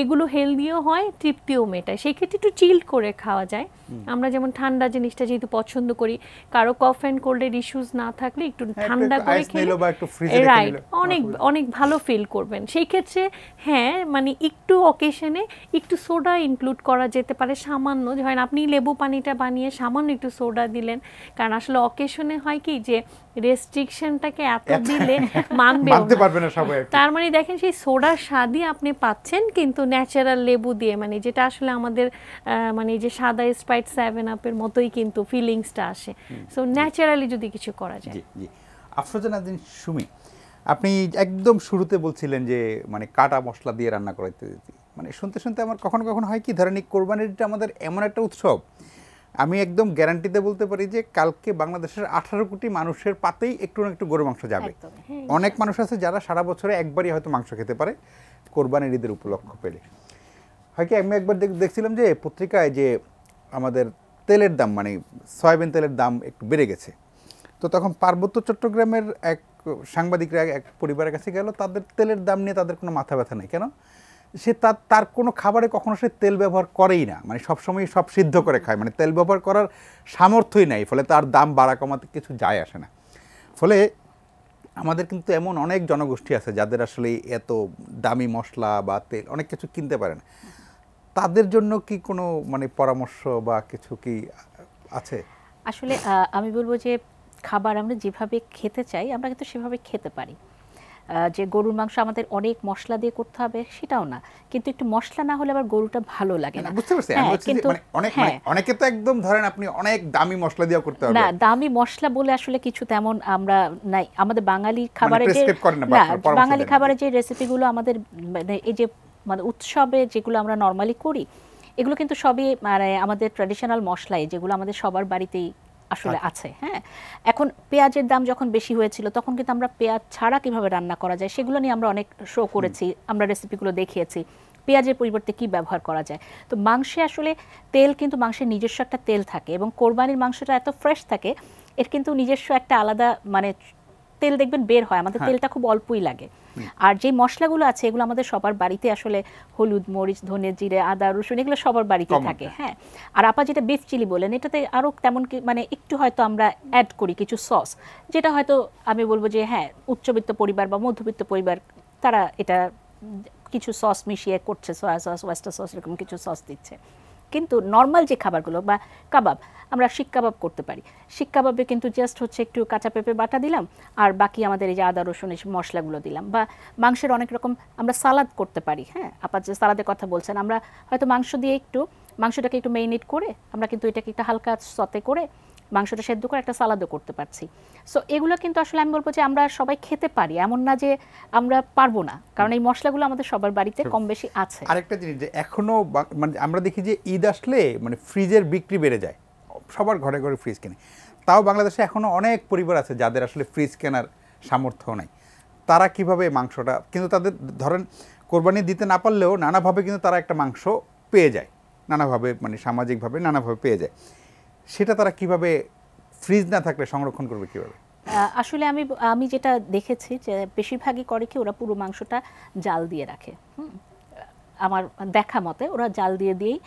এগুলো হেলদিও হয় তৃপ্তিও মেটায় সেই ক্ষেত্রে একটু চিল করে খাওয়া যায় আমরা যেমন ঠান্ডা জিনিসটা যেহেতু পছন্দ করি কারো কফ অ্যান্ড কোল্ডের ইস্যুস না থাকলে একটু হ্যাঁ, ঠান্ডা করে খেলে রাইট অনেক অনেক ভালো ফিল করবেন সেই ক্ষেত্রে হ্যাঁ মানে একটু অকেশনে একটু সোডা ইনক্লুড করা যেতে পারে সামান্য ধরেন আপনি লেবু পানিটা বানিয়ে সামান্য একটু সোডা দিলেন কারণ আসলে অকেশনে হয় কি যে রেস্ট্রিকশনটাকে এত দিলে মানবে মানতে পারবে না সবাই তার মানে দেখেন সেই সোডার স্বাদই আপনি পাচ্ছেন কিন্তু ন্যাচারাল লেবু দিয়ে মানে যেটা আসলে আমাদের মানে যে সাদা স্প্রাইট সেভেন আপের মতোই কিন্তু ফিলিংসটা আসে সো ন্যাচারালি যদি কিছু করা যায় জি আফরোজা সুমি আপনি একদম শুরুতে বলছিলেন যে মানে কাটা মশলা দিয়ে রান্না করাইতে মানে শুনতে শুনতে আমার কখনো কখনো হয় কি ধরেন এই কোরবানিটা আমাদের এমন একটা উৎসব আমি একদম গ্যারান্টিতে বলতে পারি যে কালকে বাংলাদেশের আঠারো কোটি মানুষের পাতেই একটু না একটু গরু মাংস যাবে হ্যাঁ, হ্যাঁ। অনেক মানুষ আছে যারা সারা বছরে একবারই হয়তো মাংস খেতে পারে কোরবানির ঈদের উপলক্ষ পেলে হয় কি আমি একবার দেখছিলাম যে পত্রিকায় যে আমাদের তেলের দাম মানে সয়াবিন তেলের দাম একটু বেড়ে গেছে তো তখন পার্বত্য চট্টগ্রামের এক সাংবাদিকরা এক পরিবারের কাছে গেল তাদের তেলের দাম নিয়ে তাদের কোনো মাথা ব্যথা নেই কেন সে তার তার কোনো খাবারে কখনো সে তেল ব্যবহার করেই না মানে সবসময় সব সিদ্ধ করে খায় মানে তেল ব্যবহার করার সামর্থ্যই নাই ফলে তার দাম বাড়া কমাতে কিছু যায় আসে না ফলে আমাদের কিন্তু এমন অনেক জনগোষ্ঠী আছে যাদের আসলে এত দামি মশলা বা তেল অনেক কিছু কিনতে পারে না তাদের জন্য কি কোনো মানে পরামর্শ বা কিছু কি আছে আসলে আমি বলবো যে খাবার আমরা যেভাবে খেতে চাই আমরা কিন্তু সেভাবে খেতে পারি যে গরুর মাংস আমাদের অনেক মশলা দিয়ে করতে হবে সেটাও না কিন্তু একটু মশলা না হলে আবার গরুটা ভালো লাগে না বুঝতে পারছি হ্যাঁ, মানে, মানে হ্যাঁ। অনেকে তো একদম ধরেন আপনি অনেক দামি মশলা দিয়ে করতে হবে না দামি মশলা বলে আসলে কিছু তেমন আমরা নাই আমাদের বাঙালি মানে খাবারে যে বাঙালি খাবারের যে রেসিপিগুলো আমাদের মানে এই যে মানে উৎসবে যেগুলো আমরা নর্মালি করি এগুলো কিন্তু সবই মানে আমাদের ট্র্যাডিশনাল মশলাই যেগুলো আমাদের সবার বাড়িতেই আসলে আচ্ছা। আছে হ্যাঁ এখন পেঁয়াজের দাম যখন বেশি হয়েছিল তখন কিন্তু আমরা পেঁয়াজ ছাড়া কিভাবে রান্না করা যায় সেগুলো নিয়ে আমরা অনেক শো করেছি আমরা রেসিপিগুলো দেখিয়েছি পেঁয়াজের পরিবর্তে কি ব্যবহার করা যায় তো মাংসে আসলে তেল কিন্তু মাংসের নিজস্ব একটা তেল থাকে এবং কোরবানির মাংসটা এত ফ্রেশ থাকে এর কিন্তু নিজস্ব একটা আলাদা মানে তেল দেখবেন বের হয় আমাদের হ্যাঁ। তেলটা খুব অল্পই লাগে আর যে মশলাগুলো আছে এগুলো আমাদের সবার বাড়িতে আসলে হলুদ মরিচ ধনে জিরে আদা রসুন এগুলো সবার বাড়িতে থাকে হ্যাঁ আর আপা যেটা বিফ চিলি বলেন এটাতে আরও তেমন কি মানে একটু হয়তো আমরা অ্যাড করি কিছু সস যেটা হয়তো আমি বলবো যে হ্যাঁ উচ্চবিত্ত পরিবার বা মধ্যবিত্ত পরিবার তারা এটা কিছু সস মিশিয়ে করছে সয়া সস ওয়েস্টার সস এরকম কিছু সস দিচ্ছে কিন্তু নর্মাল যে খাবারগুলো বা কাবাব আমরা শিক কাবাব করতে পারি শিক কাবাবে কিন্তু জাস্ট হচ্ছে একটু কাঁচা পেঁপে বাটা দিলাম আর বাকি আমাদের এই যে আদা রসুন এই মশলাগুলো দিলাম বা মাংসের অনেক রকম আমরা সালাদ করতে পারি হ্যাঁ আপাত যে সালাদের কথা বলছেন আমরা হয়তো মাংস দিয়ে একটু মাংসটাকে একটু মেরিনেট করে আমরা কিন্তু এটাকে একটা হালকা সতে করে মাংসটা সেদ্ধ করে একটা সালাদও করতে পারছি সো এগুলো কিন্তু আসলে আমি বলবো যে আমরা সবাই খেতে পারি এমন না যে আমরা পারবো না কারণ এই মশলাগুলো আমাদের সবার বাড়িতে কম বেশি আছে আরেকটা জিনিস যে এখনো মানে আমরা দেখি যে ঈদ আসলে মানে ফ্রিজের বিক্রি বেড়ে যায় সবার ঘরে ঘরে ফ্রিজ কেনে তাও বাংলাদেশে এখনো অনেক পরিবার আছে যাদের আসলে ফ্রিজ কেনার সামর্থ্য নাই তারা কিভাবে মাংসটা কিন্তু তাদের ধরেন কোরবানি দিতে না পারলেও নানাভাবে কিন্তু তারা একটা মাংস পেয়ে যায় নানাভাবে মানে সামাজিকভাবে নানাভাবে পেয়ে যায় সেটা তারা কিভাবে ফ্রিজ না থাকলে সংরক্ষণ করবে কিভাবে আসলে আমি আমি যেটা দেখেছি যে বেশিরভাগই করে কি ওরা পুরো মাংসটা জাল দিয়ে রাখে আমার দেখা মতে ওরা জাল দিয়ে দিয়েই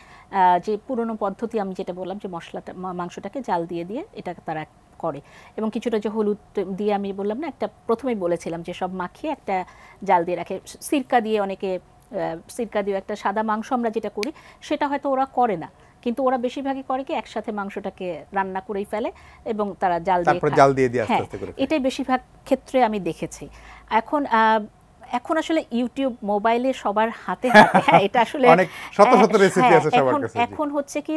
যে পুরনো পদ্ধতি আমি যেটা বললাম যে মশলাটা মাংসটাকে জাল দিয়ে দিয়ে এটা তারা করে এবং কিছুটা যে হলুদ দিয়ে আমি বললাম না একটা প্রথমেই বলেছিলাম যে সব মাখিয়ে একটা জাল দিয়ে রাখে সিরকা দিয়ে অনেকে সিরকা দিয়ে একটা সাদা মাংস আমরা যেটা করি সেটা হয়তো ওরা করে না কিন্তু ওরা বেশিরভাগই করে কি একসাথে মাংসটাকে রান্না করেই ফেলে এবং তারা জাল দিয়ে তারপর জাল দিয়ে দিয়ে আস্তে হ্যাঁ, আস্তে করে এটাই বেশিরভাগ ক্ষেত্রে আমি দেখেছি এখন এখন আসলে ইউটিউব মোবাইলে সবার হাতে হাতে হ্যাঁ, এটা আসলে অনেক শত শত রেসিপি হ্যাঁ, আছে সবার কাছে এখন হচ্ছে কি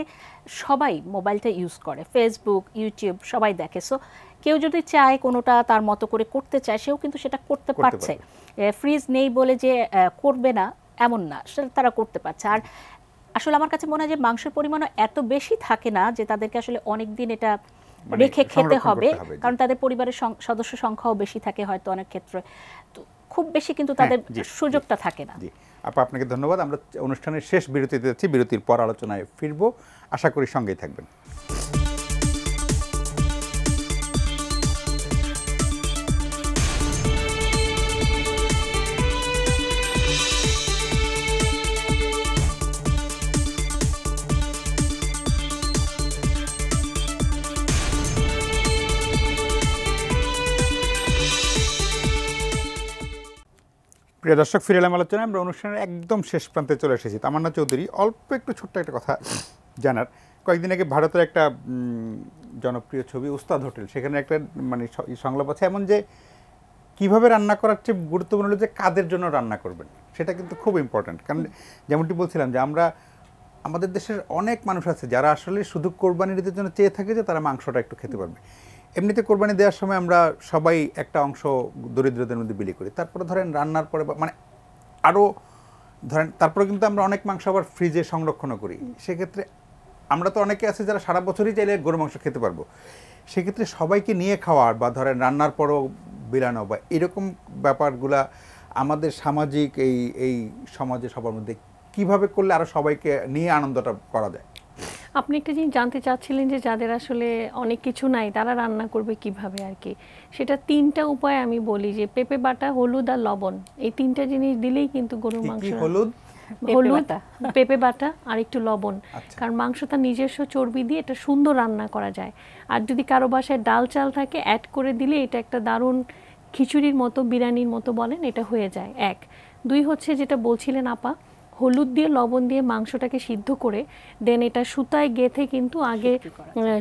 সবাই মোবাইলটা ইউজ করে ফেসবুক ইউটিউব সবাই দেখে সো কেউ যদি চায় কোনোটা তার মতো করে করতে চায় সেও কিন্তু সেটা করতে পারছে ফ্রিজ নেই বলে যে করবে না এমন না সেটা তারা করতে পারছে আর আসলে আমার কাছে মনে হয় যে মাংসের পরিমাণও এত বেশি থাকে না যে তাদেরকে আসলে অনেক দিন এটা মানে রেখে খেতে হবে কারণ তাদের পরিবারের সদস্য সংখ্যাও বেশি থাকে হয়তো অনেক ক্ষেত্রে তো খুব বেশি কিন্তু হ্যাঁ, তাদের সুযোগটা থাকে না আপা আপনাকে ধন্যবাদ আমরা অনুষ্ঠানের শেষ বিরতিতে যাচ্ছি বিরতির পর আলোচনায় ফিরবো আশা করি সঙ্গেই থাকবেন প্রিয় দর্শক ফিরে এলাম আলোচনায় আমরা অনুষ্ঠানের একদম শেষ প্রান্তে চলে এসেছি তামান্না চৌধুরী অল্প একটু ছোট্ট একটা কথা জানার কয়েকদিন আগে ভারতের একটা জনপ্রিয় ছবি উস্তাদ হোটেল সেখানে একটা মানে সংলাপ আছে এমন যে কিভাবে রান্না করার চেয়ে গুরুত্বপূর্ণ হলো যে কাদের জন্য রান্না করবেন সেটা কিন্তু খুব ইম্পর্ট্যান্ট কারণ যেমনটি বলছিলাম যে আমরা আমাদের দেশের অনেক মানুষ আছে যারা আসলে শুধু কোরবানির জন্য চেয়ে থাকে যে তারা মাংসটা একটু খেতে পারবে এমনিতে কোরবানি দেওয়ার সময় আমরা সবাই একটা অংশ দরিদ্রদের মধ্যে বিলি করি তারপরে ধরেন রান্নার পরে মানে আরও ধরেন তারপরে কিন্তু আমরা অনেক মাংস আবার ফ্রিজে সংরক্ষণও করি সেক্ষেত্রে আমরা তো অনেকে আছে যারা সারা বছরই চাইলে গরু মাংস খেতে পারবো সেক্ষেত্রে সবাইকে নিয়ে খাওয়ার বা ধরেন রান্নার পরও বিলানো বা এরকম ব্যাপারগুলা আমাদের সামাজিক এই এই সমাজে সবার মধ্যে কিভাবে করলে আরও সবাইকে নিয়ে আনন্দটা করা যায় আপনি একটা জিনিস জানতে চাচ্ছিলেন যে যাদের আসলে অনেক কিছু নাই তারা রান্না করবে কিভাবে আর কি সেটা তিনটা উপায় আমি বলি যে পেঁপে বাটা হলুদ আর লবণ এই তিনটা জিনিস দিলেই কিন্তু গরুর মাংস হলুদ হলুদ পেঁপে বাটা আর একটু লবণ আচ্ছা। কারণ মাংস তার নিজস্ব চর্বি দিয়ে এটা সুন্দর রান্না করা যায় আর যদি কারো বাসায় ডাল চাল থাকে অ্যাড করে দিলে এটা একটা দারুণ খিচুড়ির মতো বিরিয়ানির মতো বলেন এটা হয়ে যায় এক দুই হচ্ছে যেটা বলছিলেন আপা হলুদ দিয়ে লবণ দিয়ে মাংসটাকে সিদ্ধ করে দেন এটা সুতায় গেথে কিন্তু আগে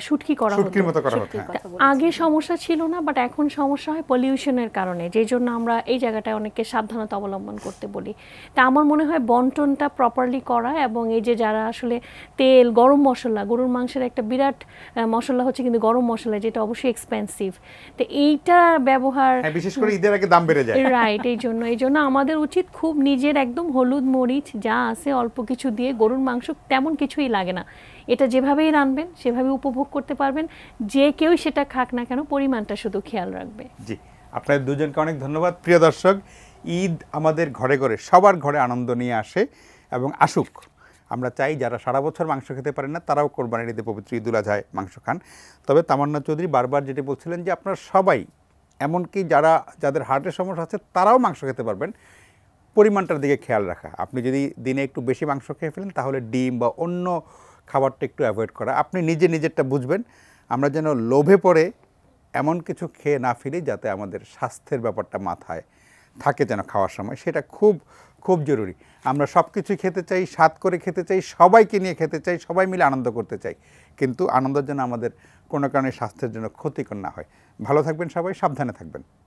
শুটকি করা হতো হ্যাঁ। আগে সমস্যা ছিল না বাট এখন সমস্যা হয় পলিউশনের কারণে যে জন্য আমরা এই জায়গাটায় অনেককে সাবধানতা অবলম্বন করতে বলি তা আমার মনে হয় বন্টনটা প্রপারলি করা এবং এই যে যারা আসলে তেল গরম মশলা গরুর মাংসের একটা বিরাট মশলা হচ্ছে কিন্তু গরম মশলা যেটা অবশ্যই এক্সপেন্সিভ তো এইটা ব্যবহার হ্যাঁ, বিশেষ করে ঈদের আগে দাম বেড়ে যায় রাইট এই জন্য এই জন্য আমাদের উচিত খুব নিজের একদম হলুদ মরিচ যা আছে অল্প কিছু দিয়ে গরুর মাংস তেমন কিছুই লাগে না এটা যেভাবেই রানবেন সেভাবে উপভোগ করতে পারবেন যে কেউ সেটা খাক না কেন পরিমাণটা শুধু খেয়াল রাখবে জি আপনাদের দুজনকে অনেক ধন্যবাদ প্রিয় দর্শক ঈদ আমাদের ঘরে ঘরে সবার ঘরে আনন্দ নিয়ে আসে এবং আসুক আমরা চাই যারা সারা বছর মাংস খেতে পারেন না তারাও কোরবানির ঈদে পবিত্র ঈদুল আজহায় মাংস খান তবে তামান্না চৌধুরী বারবার যেটি বলছিলেন যে আপনারা সবাই এমনকি যারা যাদের হার্টের সমস্যা আছে তারাও মাংস খেতে পারবেন পরিমাণটার দিকে খেয়াল রাখা আপনি যদি দিনে একটু বেশি মাংস খেয়ে ফেলেন তাহলে ডিম বা অন্য খাবারটা একটু অ্যাভয়েড করা আপনি নিজে নিজেরটা বুঝবেন আমরা যেন লোভে পড়ে এমন কিছু খেয়ে না ফিরি যাতে আমাদের স্বাস্থ্যের ব্যাপারটা মাথায় থাকে যেন খাওয়ার সময় সেটা খুব খুব জরুরি আমরা সব কিছু খেতে চাই স্বাদ করে খেতে চাই সবাইকে নিয়ে খেতে চাই সবাই মিলে আনন্দ করতে চাই কিন্তু আনন্দের জন্য আমাদের কোনো কারণে স্বাস্থ্যের জন্য ক্ষতিকর না হয় ভালো থাকবেন সবাই সাবধানে থাকবেন